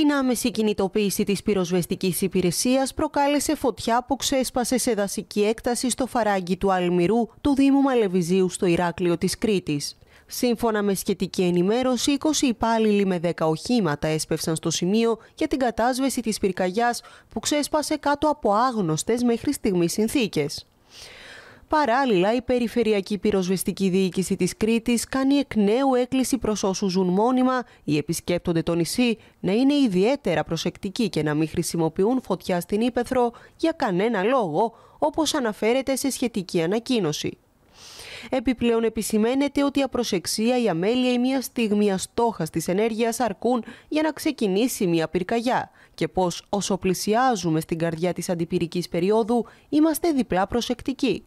Την άμεση κινητοποίηση της πυροσβεστικής υπηρεσίας προκάλεσε φωτιά που ξέσπασε σε δασική έκταση στο φαράγγι του Αλμυρού του Δήμου Μαλεβιζίου στο Ηράκλειο της Κρήτης. Σύμφωνα με σχετική ενημέρωση, 20 υπάλληλοι με 10 οχήματα έσπευσαν στο σημείο για την κατάσβεση της πυρκαγιάς που ξέσπασε κάτω από άγνωστες μέχρι στιγμής συνθήκες. Παράλληλα, η Περιφερειακή Πυροσβεστική Διοίκηση της Κρήτης κάνει εκ νέου έκκληση προς όσους ζουν μόνιμα ή επισκέπτονται το νησί να είναι ιδιαίτερα προσεκτικοί και να μην χρησιμοποιούν φωτιά στην Ήπεθρο για κανένα λόγο, όπως αναφέρεται σε σχετική ανακοίνωση. Επιπλέον επισημαίνεται ότι η απροσεξία, η αμέλεια ή μια στιγμή αστόχας της ενέργειας αρκούν για να ξεκινήσει μια πυρκαγιά και πως όσο πλησιάζουμε στην καρδιά της αντιπυρικής περίοδου είμαστε διπλά προσεκτικοί.